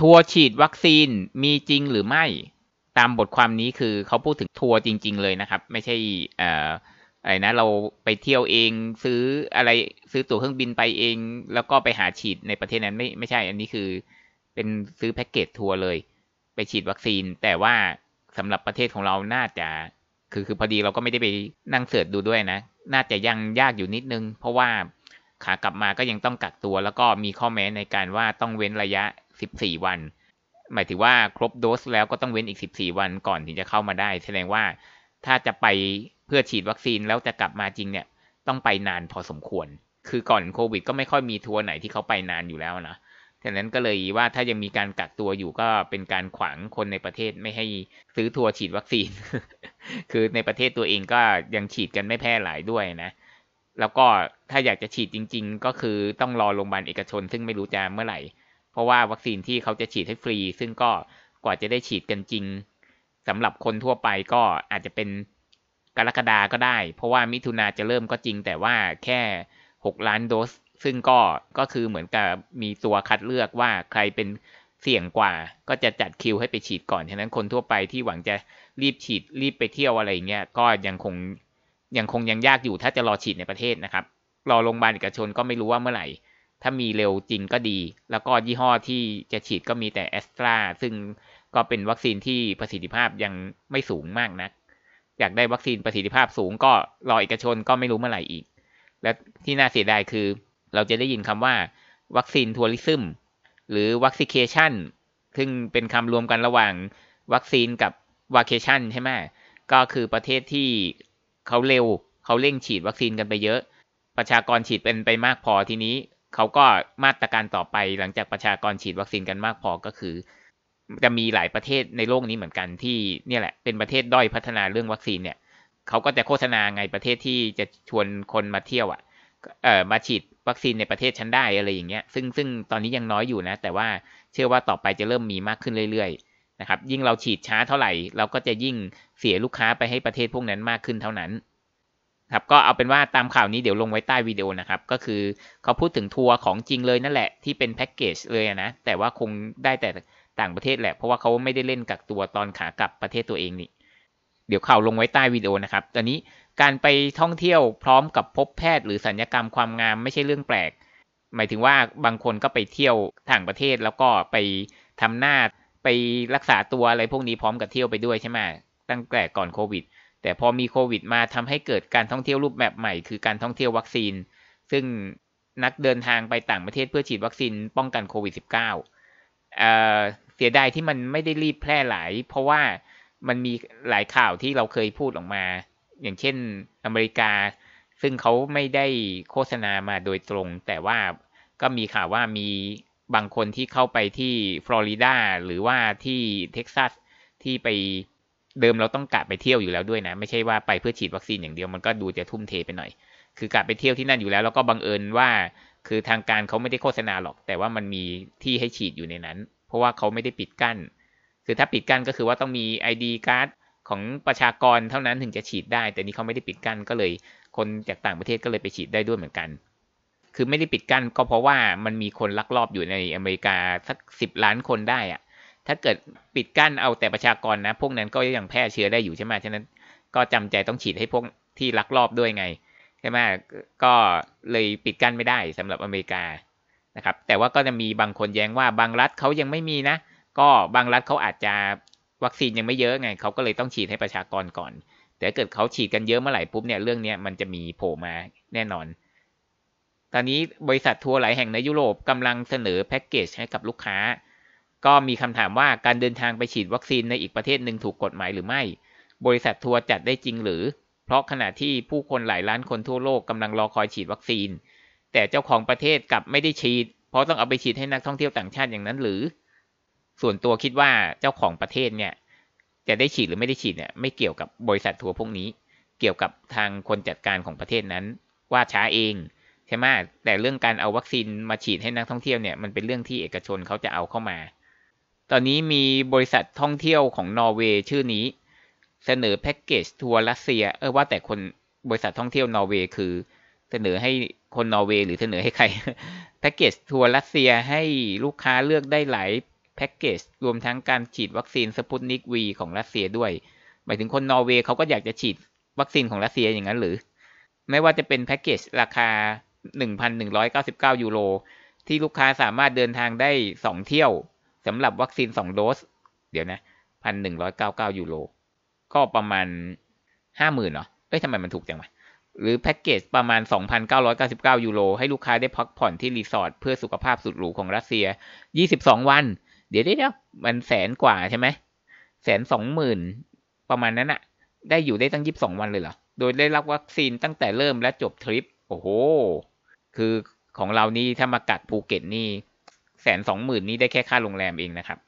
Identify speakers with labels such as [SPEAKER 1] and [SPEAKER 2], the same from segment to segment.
[SPEAKER 1] ทัวร์ฉีดวัคซีนมีจริงหรือไม่ตามบทความนี้คือเขาพูดถึงทัวร์จริง ๆ เลยนะครับไม่ใช่อ่าอะไรนะ เราไปเที่ยวเองซื้ออะไรซื้อตั๋วเครื่องบินไปเอง แล้วก็ไปหาฉีดในประเทศนั้นไม่ไม่ใช่ อันนี้คือ เป็นซื้อแพ็กเกจทัวร์เลยไปฉีดวัคซีน แต่ว่าสำหรับประเทศของเราน่าจะคือคือพอดีเราก็ไม่ได้ไปนั่งเสิร์ชดูด้วยนะ น่าจะยังยากอยู่นิดนึง เพราะว่าขากลับมาก็ยังต้องกักตัว แล้วก็มีข้อแม้ในการว่าต้องเว้นระยะ14วัน หมายถึงว่าครบโดส แล้วก็ต้องเว้นอีก14วันก่อนถึงจะเข้ามาได้แสดงว่าถ้าจะไปเพื่อฉีดวัคซีนแล้วจะกลับมาจริงเนี่ยต้องไปนานพอสมควร คือก่อนโควิด ก็ไม่ค่อยมีทัวร์ไหนที่เขาไปนานอยู่แล้วนะฉะนั้นก็เลยว่าถ้ายังมีการกักตัวอยู่ก็เป็นการขวางคนในประเทศไม่ให้ซื้อทัวร์ฉีดวัคซีน คือในประเทศตัวเองก็ยังฉีดกันไม่แพร่หลายด้วยนะ แล้วก็ถ้าอยากจะฉีดจริง ๆ ก็คือต้องรอโรงพยาบาลเอกชนซึ่งไม่รู้จะเมื่อไหร่เพราะว่าวัคซีนที่เขาจะฉีดให้ฟรี ซึ่งก็กว่าจะได้ฉีดกันจริงสำหรับคนทั่วไปก็อาจจะเป็นกรกฎาก็ได้ เพราะว่ามิถุนาจะเริ่มก็จริง แต่ว่าแค่ 6 ล้านโดส ซึ่งก็ก็คือเหมือนกับมีตัวคัดเลือกว่าใครเป็นเสี่ยงกว่าก็จะจัดคิวให้ไปฉีดก่อนฉะนั้นคนทั่วไปที่หวังจะรีบฉีดรีบไปเที่ยวอะไรเงี้ยก็ยังคงยังคงยังยากอยู่ถ้าจะรอฉีดในประเทศนะครับรอโรงพยาบาลเอกชนก็ไม่รู้ว่าเมื่อไหร่ถ้ามีเร็วจริงก็ดี แล้วก็ยี่ห้อที่จะฉีดก็มีแต่แอสตราซึ่งก็เป็นวัคซีนที่ประสิทธิภาพยังไม่สูงมากนะักอยากได้วัคซีนประสิทธิภาพสูงก็รอเอกชนก็ไม่รู้เมื่อไหร่อีก และที่น่าเสียดายคือ เราจะได้ยินคำว่าวัคซีนทัวริซึม หรือวัคซิเคชันซึ่งเป็นคำรวมกันระหว่างวัคซีนกับวาเคชันใช่ไหม ก็คือประเทศที่เขาเร็วเขาเร่งฉีดวัคซีนกันไปเยอะ ประชากรฉีดเป็นไปมากพอทีนี้เขาก็มาตรการต่อไปหลังจากประชากรฉีดวัคซีนกันมากพอก็คือ จะมีหลายประเทศในโลกนี้เหมือนกันที่เนี่ยแหละเป็นประเทศด้อยพัฒนาเรื่องวัคซีนเนี่ยเขาก็จะโฆษณาไงประเทศที่จะชวนคนมาเที่ยวอะ่ะเอ่อมาฉีดวัคซีนในประเทศฉันได้อะไรอย่างเงี้ยซึ่งซึ่งตอนนี้ยังน้อยอยู่นะ แต่ว่าเชื่อว่าต่อไปจะเริ่มมีมากขึ้นเรื่อยๆ นะครับ ยิ่งเราฉีดช้าเท่าไหร่เราก็จะยิ่งเสียลูกค้าไปให้ประเทศพวกนั้นมากขึ้นเท่านั้นครับก็เอาเป็นว่าตามข่าวนี้เดี๋ยวลงไว้ใต้วิดีโอนะครับก็คือเขาพูดถึงทัวร์ของจริงเลยนั่นแหละที่เป็นแพ็กเกจเลยนะแต่ว่าคงได้แต่ต่างประเทศแหละ เพราะว่าเขาไม่ได้เล่นกักตัวตอนขากลับประเทศตัวเองนี่เดี๋ยวข่าวลงไว้ใต้วิดีโอนะครับ ตอนนี้การไปท่องเที่ยวพร้อมกับพบแพทย์หรือสัญญกรรมความงามไม่ใช่เรื่องแปลก หมายถึงว่าบางคนก็ไปเที่ยวต่างประเทศแล้วก็ไปทำหน้าไปรักษาตัวอะไรพวกนี้พร้อมกับเที่ยวไปด้วยใช่ไหมตั้งแต่ก่อนโควิดแต่พอมีโควิดมาทำให้เกิดการท่องเที่ยวรูปแบบใหม่คือการท่องเที่ยววัคซีน ซึ่งนักเดินทางไปต่างประเทศเพื่อฉีดวัคซีนป้องกันโควิด -19 เเสียดายที่มันไม่ได้รีบแพร่หลาย เพราะว่ามันมีหลายข่าวที่เราเคยพูดออกมา อย่างเช่นอเมริกา ซึ่งเขาไม่ได้โฆษณามาโดยตรง แต่ว่าก็มีข่าวว่ามีบางคนที่เข้าไปที่ฟลอริดาหรือว่าที่เท็กซัสที่ไปเดิมเราต้องกะไปเที่ยวอยู่แล้วด้วยนะไม่ใช่ว่าไปเพื่อฉีดวัคซีนอย่างเดียวมันก็ดูจะทุ่มเทไปหน่อย คือกะไปเที่ยวที่นั่นอยู่แล้วแล้วก็บังเอิญว่า คือทางการเขาไม่ได้โฆษณาหรอก แต่ว่ามันมีที่ให้ฉีดอยู่ในนั้น เพราะว่าเขาไม่ได้ปิดกั้นคือถ้าปิดกั้นก็คือว่าต้องมี ID การ์ดของประชากรเท่านั้นถึงจะฉีดได้แต่นี้เขาไม่ได้ปิดกั้นก็เลย คนจากต่างประเทศก็เลยไปฉีดได้ด้วยเหมือนกัน คือไม่ได้ปิดกั้นก็เพราะว่ามันมีคนลักลอบอยู่ในอเมริกาสักสิบล้านคนได้อะถ้าเกิดปิดกั้นเอาแต่ประชากรนะ พวกนั้นก็ยังแพร่เชื้อได้อยู่ใช่ไหมฉะนั้นก็จำใจต้องฉีดให้พวกที่ลักลอบด้วยไงใช่ไหมก็เลยปิดกั้นไม่ได้สำหรับอเมริกานะครับ แต่ว่าก็จะมีบางคนแย้งว่าบางรัฐเขายังไม่มีนะ ก็บางรัฐเขาอาจจะวัคซีนยังไม่เยอะไงเขาก็เลยต้องฉีดให้ประชากรก่อน แต่เกิดเขาฉีดกันเยอะเมื่อไหร่ปุ๊บเนี่ยเรื่องนี้มันจะมีโผล่มาแน่นอน ตอนนี้บริษัททัวร์หลายแห่งในยุโรปกำลังเสนอแพ็กเกจให้กับลูกค้าก็มีคำถามว่าการเดินทางไปฉีดวัคซีนในอีกประเทศหนึ่งถูกกฎหมายหรือไม่ บริษัททัวร์จัดได้จริงหรือ เพราะขณะที่ผู้คนหลายล้านคนทั่วโลกกำลังรอคอยฉีดวัคซีน แต่เจ้าของประเทศกลับไม่ได้ฉีด เพราะต้องเอาไปฉีดให้นักท่องเที่ยวต่างชาติอย่างนั้นหรือ ส่วนตัวคิดว่าเจ้าของประเทศเนี่ยจะได้ฉีดหรือไม่ได้ฉีดเนี่ยไม่เกี่ยวกับบริษัททัวร์พวกนี้ เกี่ยวกับทางคนจัดการของประเทศนั้น ว่าช้าเองใช่ไหมแต่เรื่องการเอาวัคซีนมาฉีดให้นักท่องเที่ยวเนี่ยมันเป็นเรื่องที่เอกชนเขาจะเอาเข้ามาตอนนี้มีบริษัทท่องเที่ยวของนอร์เวย์ชื่อนี้ เสนอแพ็กเกจทัวร์รัสเซีย เออว่าแต่คนบริษัทท่องเที่ยวนอร์เวย์คือ เสนอให้คนนอร์เวย์หรือเสนอให้ใครแพ็กเกจทัวร์รัสเซียให้ลูกค้าเลือกได้หลายแพ็กเกจรวมทั้งการฉีดวัคซีนสปุตนิกวีของรัสเซียด้วยหมายถึงคนนอร์เวย์เขาก็อยากจะฉีดวัคซีนของรัสเซียอย่างนั้นหรือ ไม่ว่าจะเป็นแพ็กเกจราคา 1,199ยูโรที่ลูกค้าสามารถเดินทางได้ 2 เที่ยวสำหรับวัคซีนสองโดส เดี๋ยวนะพันหนึ่งร้อยเก้าเก้ายูโรก็ประมาณห้าหมื่นเนาะเอ้ยทำไมมันถูกจังวะหรือแพ็กเกจประมาณ 2,999 ยูโรให้ลูกค้าได้พักผ่อนที่ รีสอร์ท เพื่อสุขภาพสุดหรูของ รัสเซีย 22 วัน เดี๋ยวได้แล้วมันแสนกว่าใช่ไหม แสนสองหมื่นประมาณนั้นอะได้อยู่ได้ตั้ง 22 วันเลยเหรอโดยได้รับวัคซีนตั้งแต่เริ่มและจบทริปโอ้โหคือของเรานี่ถ้ามากักภูเก็ตนี่แสนสองหมื่นนี้ได้แค่ค่าโรงแรมเองนะครับ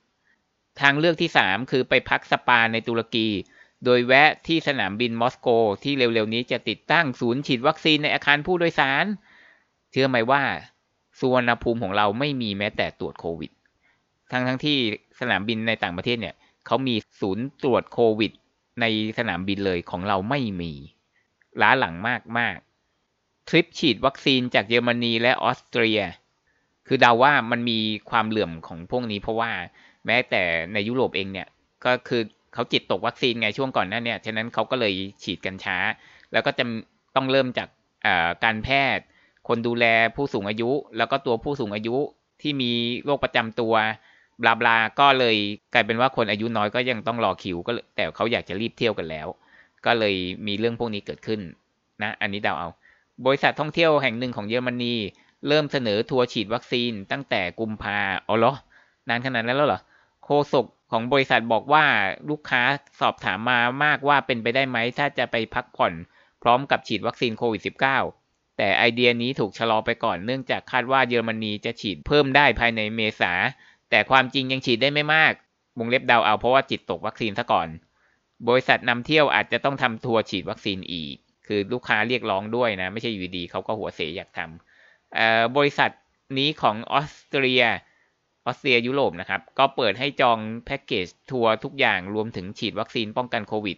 [SPEAKER 1] ทาง เลือกที่ 3 คือไปพักสปา ในตุรกี โดยแวะที่สนามบินมอสโก ที่เร็วๆ นี้จะติดตั้งศูนย์ ฉีด วัคซีน ในอาคารผู้โดยสาร เชื่อ ไหม ว่าสุวรรณภูมิของเราไม่มีแม้แต่ตรวจโควิด ทั้งทที่สนามบินในต่างประเทศเนี่ยเขามีศูนย์ตรวจโควิด ในสนามบินเลยของเราไม่มี ล้าหลังมากมากทริปฉีดวัคซีนจากเยอรมนีและออสเตรียคือเดาว่ามันมีความเหลื่อมของพวกนี้เพราะว่าแม้แต่ในยุโรปเองเนี่ยก็คือเขาจิตตกวัคซีนไงช่วงก่อนหน้าเนี่ยฉะนั้นเขาก็เลยฉีดกันช้า แล้วก็จะต้องเริ่มจากการแพทย์ คนดูแลผู้สูงอายุ แล้วก็ตัวผู้สูงอายุที่มีโรคประจำตัว บลาบลาก็เลยกลายเป็นว่าคนอายุน้อยก็ยังต้องรอคิวก็ แต่เขาอยากจะรีบเที่ยวกันแล้ว ก็เลยมีเรื่องพวกนี้เกิดขึ้นนะ อันนี้เดาเอา บริษัทท่องเที่ยวแห่งหนึ่งของเยอรมนีเริ่มเสนอทัวร์ฉีดวัคซีนตั้งแต่กุมภาอ๋อเหรอ นานขนาดนั้นแล้วเหรอโฆษกของบริษัทบอกว่าลูกค้าสอบถามมามากว่าเป็นไปได้ไหมถ้าจะไปพักผ่อนพร้อมกับฉีดวัคซีนโควิด -19 แต่ไอเดียนี้ถูกชะลอไปก่อน เนื่องจากคาดว่าเยอรมนีจะฉีดเพิ่มได้ภายในเมษา แต่ความจริงยังฉีดได้ไม่มากวงเล็บเดาเอา เพราะว่าจิตตกวัคซีนซะก่อน บริษัทนำเที่ยวอาจจะต้องทำทัวร์ฉีดวัคซีนอีก คือลูกค้าเรียกร้องด้วยนะ ไม่ใช่อยู่ดีเขาก็หัวเสียอยากทำบริษัทนี้ของออสเตรียออสเตรียยุโรปนะครับก็เปิดให้จองแพ็กเกจทัวร์ทุกอย่างรวมถึงฉีดวัคซีนป้องกันโควิด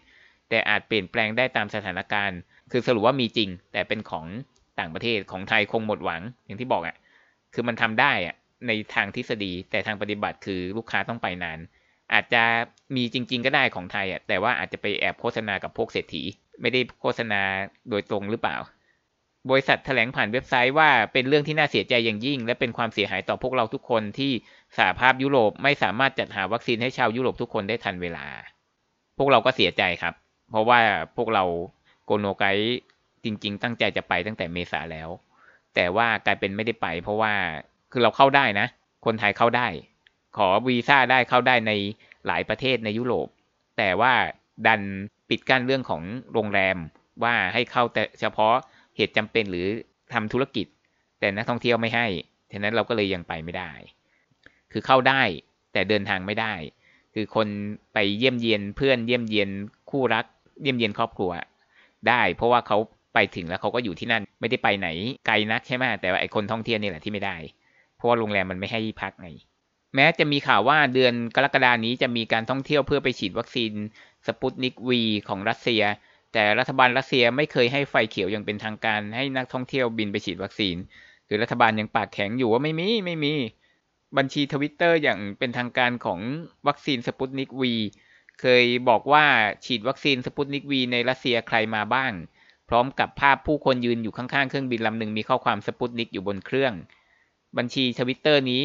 [SPEAKER 1] แต่อาจเปลี่ยนแปลงได้ตามสถานการณ์ คือสรุปว่ามีจริงแต่เป็นของต่างประเทศของไทยคงหมดหวังอย่างที่บอกอะ่ะคือมันทำได้อะ่ะในทางทฤษฎี แต่ทางปฏิบัติคือลูกค้าต้องไปนาน อาจจะมีจริง ๆ ก็ได้ของไทยอ่ะแต่ว่าอาจจะไปแอบโฆษณากับพวกเศรษฐีไม่ได้โฆษณาโดยตรงหรือเปล่าบริษัทแถลงผ่านเว็บไซต์ว่าเป็นเรื่องที่น่าเสียใจอย่างยิ่ง และเป็นความเสียหายต่อพวกเราทุกคนที่สหภาพยุโรปไม่สามารถจัดหาวัคซีนให้ชาวยุโรปทุกคนได้ทันเวลา พวกเราก็เสียใจครับ เพราะว่าพวกเราโกโนไกจริงๆตั้งใจจะไปตั้งแต่เมษาแล้ว แต่ว่ากลายเป็นไม่ได้ไป เพราะว่าคือเราเข้าได้นะ คนไทยเข้าได้ ขอวีซ่าได้เข้าได้ในหลายประเทศในยุโรป แต่ว่าดันปิดกั้นเรื่องของโรงแรมว่าให้เข้าแต่เฉพาะเหตุจำเป็นหรือทำธุรกิจ แต่นักท่องเที่ยวไม่ให้ฉะนั้นเราก็เลยยังไปไม่ได้ คือเข้าได้แต่เดินทางไม่ได้ คือคนไปเยี่ยมเยียน เพื่อนเยี่ยมเยียนคู่รัก เยี่ยมเยียนครอบครัว ได้ เพราะว่าเขาไปถึงแล้วเขาก็อยู่ที่นั่น ไม่ได้ไปไหนไกลนักใช่ไหมแต่ว่าไอ้คนท่องเที่ยวนี่แหละที่ไม่ได้ เพราะว่าโรงแรมมันไม่ให้พักไงแม้จะมีข่าวว่าเดือนกรกฎานี้จะมีการท่องเที่ยวเพื่อไปฉีดวัคซีน สปุตนิกวีของรัสเซียแต่รัฐบาลรัสเซียไม่เคยให้ไฟเขียวอย่างเป็นทางการให้นักท่องเที่ยวบินไปฉีดวัคซีน คือรัฐบาลยังปากแข็งอยู่ว่าไม่มีไม่มี บัญชีทวิตเตอร์อย่างเป็นทางการของวัคซีนสปุตนิกวีเคยบอกว่าฉีดวัคซีนสปุตนิกวีในรัสเซียใครมาบ้าง พร้อมกับภาพผู้คนยืนอยู่ข้างๆเครื่องบินลำหนึ่งมีข้อความสปุตนิกอยู่บนเครื่อง บัญชีทวิตเตอร์นี้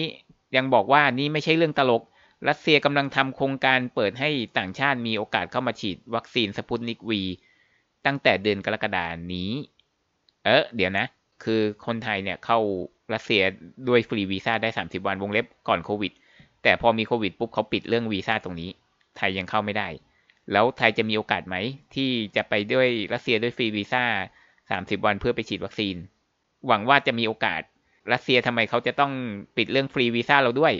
[SPEAKER 1] ยังบอกว่านี่ไม่ใช่เรื่องตลก รัสเซียกำลังทำโครงการเปิดให้ต่างชาติมีโอกาสเข้ามาฉีดวัคซีนสปุตนิกวีตั้งแต่เดือนกรกฎานี้ เออเดี๋ยวนะ คือคนไทยเนี่ยเข้ารัสเซียด้วยฟรีวีซ่าได้ 30 วัน วงเล็บก่อนโควิด แต่พอมีโควิด ปุ๊บเขาปิดเรื่องวีซ่าตรงนี้ ไทยยังเข้าไม่ได้ แล้วไทยจะมีโอกาสไหมที่จะไปด้วยรัสเซียด้วยฟรีวีซ่า 30 วันเพื่อไปฉีดวัคซีน หวังว่าจะมีโอกาส รัสเซียทำไมเขาจะต้องปิดเรื่องฟรีวีซ่าเราด้วย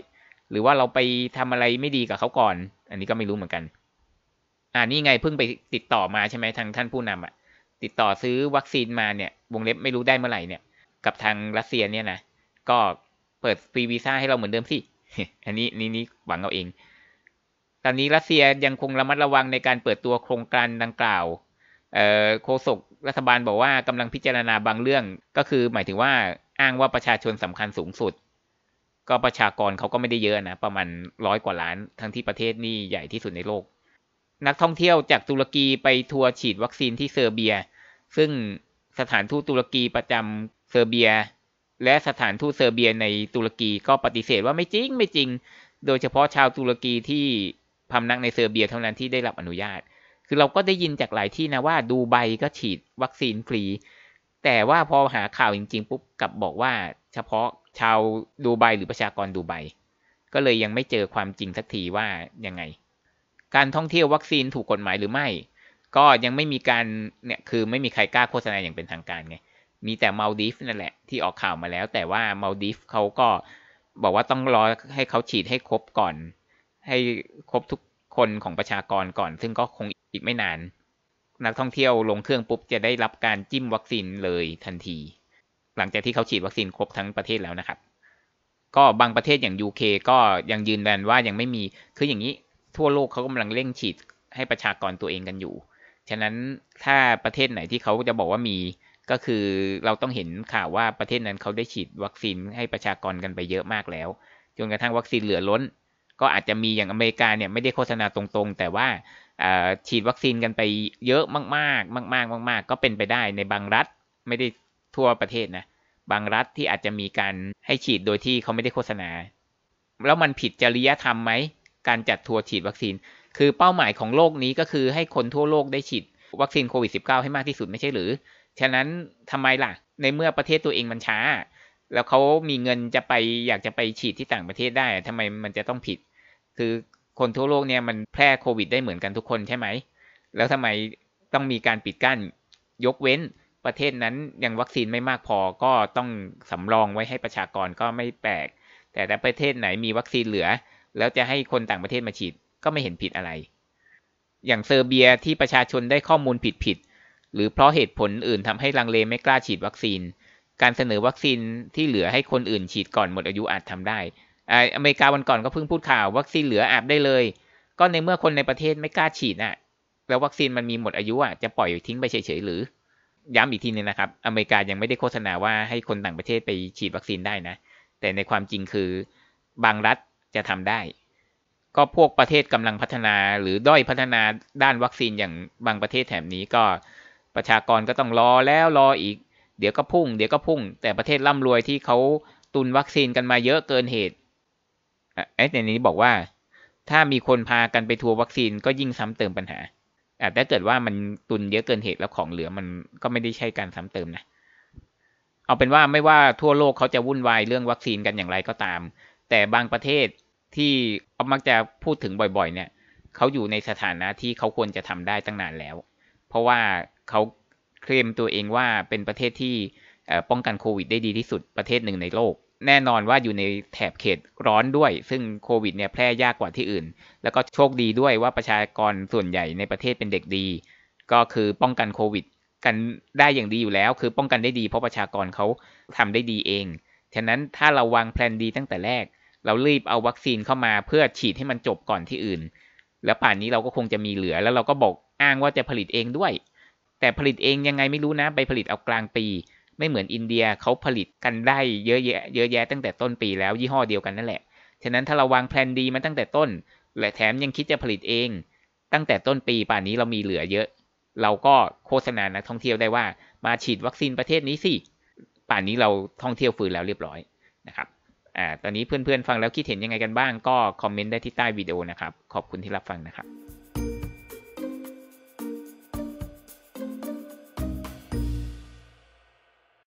[SPEAKER 1] หรือว่าเราไปทำอะไรไม่ดีกับเขาก่อน อันนี้ก็ไม่รู้เหมือนกันอ่านี่ไงเพิ่งไปติดต่อมาใช่ไหมทางท่านผู้นำอ่ะติดต่อซื้อวัคซีนมาเนี่ย วงเล็บไม่รู้ได้เมื่อไหร่เนี่ย กับทางรัสเซียเนี่ยนะ ก็เปิดฟรีวีซ่าให้เราเหมือนเดิมสิ อันนี้นี่นี่หวังเอาเอง ตอนนี้รัสเซียยังคงระมัดระวังในการเปิดตัวโครงการดังกล่าวโฆษกรัฐบาลบอกว่ากำลังพิจารณาบางเรื่องก็คือหมายถึงว่าอ้างว่าประชาชนสำคัญสูงสุด ก็ประชากรเขาก็ไม่ได้เยอะนะประมาณร้อยกว่าล้านทั้งที่ประเทศนี่ใหญ่ที่สุดในโลกนักท่องเที่ยวจากตุรกีไปทัวร์ฉีด วัคซีนที่เซอร์เบีย ซึ่งสถานทูตตุรกีประจำเซอร์เบีย และสถานทูตเซอร์เบียในตุรกีก็ปฏิเสธว่าไม่จริงไม่จริง โดยเฉพาะชาวตุรกีที่พำนักในเซอร์เบียเท่านั้นที่ได้รับอนุญาต คือเราก็ได้ยินจากหลายที่นะว่าดูไบก็ฉีดวัคซีนฟรี แต่ว่าพอหาข่าวจริง ๆ ปุ๊บกลับบอกว่าเฉพาะชาวดูไบหรือประชากรดูไบ ก็เลยยังไม่เจอความจริงสักทีว่ายังไงการท่องเที่ยววัคซีนถูกกฎหมายหรือไม่ ก็ยังไม่มีการเนี่ยคือไม่มีใครกล้าโฆษณาอย่างเป็นทางการไงมีแต่มาลดิฟนั่นแหละที่ออกข่าวมาแล้ว แต่ว่ามาลดิฟเขาก็บอกว่าต้องรอให้เขาฉีดให้ครบก่อน ให้ครบทุกคนของประชากรก่อน ซึ่งก็คงอีกไม่นาน นักท่องเที่ยวลงเครื่องปุ๊บ จะได้รับการจิ้มวัคซีนเลยทันที หลังจากที่เขาฉีดวัคซีนครบทั้งประเทศแล้วนะครับ ก็บางประเทศอย่าง UK ก็ยังยืนยันว่ายังไม่มีคืออย่างนี้ทั่วโลกเขากำลังเร่งฉีดให้ประชากรตัวเองกันอยู่ ฉะนั้นถ้าประเทศไหนที่เขาจะบอกว่ามี ก็คือเราต้องเห็นข่าวว่าประเทศนั้นเขาได้ฉีดวัคซีนให้ประชากรกันไปเยอะมากแล้ว จนกระทั่งวัคซีนเหลือล้น ก็อาจจะมีอย่างอเมริกาเนี่ยไม่ได้โฆษณาตรงๆ แต่ว่าฉีดวัคซีนกันไปเยอะมาก ๆ มาก ๆ มากๆ ก็เป็นไปได้ในบางรัฐไม่ได้ทั่วประเทศนะบางรัฐที่อาจจะมีการให้ฉีดโดยที่เขาไม่ได้โฆษณา แล้วมันผิดจริยธรรมไหมการจัดทัวร์ฉีดวัคซีน คือเป้าหมายของโลกนี้ก็คือให้คนทั่วโลกได้ฉีดวัคซีนโควิด -19 ให้มากที่สุดไม่ใช่หรือ ฉะนั้นทำไมล่ะ ในเมื่อประเทศตัวเองมันช้า แล้วเขามีเงินจะไปอยากจะไปฉีดที่ต่างประเทศได้ ทำไมมันจะต้องผิด คือคนทั่วโลกเนี่ยมันแพร่โควิดได้เหมือนกันทุกคนใช่ไหม แล้วทำไมต้องมีการปิดกั้น ยกเว้นประเทศนั้นยังวัคซีนไม่มากพอ ก็ต้องสำรองไว้ให้ประชากรก็ไม่แปลก แต่ถ้าประเทศไหนมีวัคซีนเหลือแล้วจะให้คนต่างประเทศมาฉีดก็ไม่เห็นผิดอะไร อย่างเซอร์เบียที่ประชาชนได้ข้อมูลผิดผิดหรือเพราะเหตุผลอื่นทำให้ลังเลไม่กล้าฉีดวัคซีน การเสนอวัคซีนที่เหลือให้คนอื่นฉีดก่อนหมดอายุอาจทำได้ อเมริกาวันก่อนก็เพิ่งพูดข่าววัคซีนเหลืออาบได้เลย ก็ในเมื่อคนในประเทศไม่กล้าฉีดน่ะแล้ววัคซีนมันมีหมดอายุอ่ะจะปล่อยทิ้งไปเฉยๆหรือย้ำอีกทีนึงนะครับ อเมริกายังไม่ได้โฆษณาว่าให้คนต่างประเทศไปฉีดวัคซีนได้นะ แต่ในความจริงคือบางรัฐจะทำได้ ก็พวกประเทศกำลังพัฒนาหรือด้อยพัฒนาด้านวัคซีนอย่างบางประเทศแถบนี้ก็ประชากรก็ต้องรอแล้วรออีก เดี๋ยวก็พุ่ง เดี๋ยวก็พุ่ง แต่ประเทศร่ำรวยที่เขาตุนวัคซีนกันมาเยอะเกินเหตุไอ้ในนี้บอกว่าถ้ามีคนพากันไปทัวร์วัคซีนก็ยิ่งซ้ำเติมปัญหาอาจถ้าเกิดว่ามันตุนเยอะเกินเหตุแล้วของเหลือมันก็ไม่ได้ใช่การซ้ำเติมนะ เอาเป็นว่าไม่ว่าทั่วโลกเขาจะวุ่นวายเรื่องวัคซีนกันอย่างไรก็ตาม แต่บางประเทศที่เอามักจะพูดถึงบ่อยๆ เนี่ยเขาอยู่ในสถานะที่เขาควรจะทำได้ตั้งนานแล้ว เพราะว่าเขาเคลมตัวเองว่าเป็นประเทศที่ป้องกันโควิดได้ดีที่สุดประเทศหนึ่งในโลก แน่นอนว่าอยู่ในแถบเขตร้อนด้วย ซึ่งโควิดเนี่ยแพร่ยากกว่าที่อื่น แล้วก็โชคดีด้วยว่าประชากรส่วนใหญ่ในประเทศเป็นเด็กดี ก็คือป้องกันโควิด กันได้อย่างดีอยู่แล้ว คือป้องกันได้ดี เพราะประชากรเขาทำได้ดีเองฉะนั้นถ้าเราวางแผนดีตั้งแต่แรกเรารีบเอาวัคซีนเข้ามาเพื่อฉีดให้มันจบก่อนที่อื่น แล้วป่านนี้เราก็คงจะมีเหลือแล้วเราก็บอกอ้างว่าจะผลิตเองด้วย แต่ผลิตเองยังไงไม่รู้นะไปผลิตเอากลางปี ไม่เหมือนอินเดียเขาผลิตกันได้เยอะแยะเยอะแยะตั้งแต่ต้นปีแล้วยี่ห้อเดียวกันนั่นแหละ ฉะนั้นถ้าเราวางแผนดีมาตั้งแต่ต้น และแถมยังคิดจะผลิตเอง ตั้งแต่ต้นปี ป่านนี้เรามีเหลือเยอะ เราก็โฆษณานักท่องเที่ยวได้ว่า มาฉีดวัคซีนประเทศนี้สิป่านนี้เราท่องเที่ยวฟื้นแล้วเรียบร้อยนะครับอ่าตอนนี้เพื่อนๆฟังแล้วคิดเห็นยังไงกันบ้าง ก็คอมเมนต์ได้ที่ใต้วิดีโอนะครับ ขอบคุณที่รับฟังนะครับ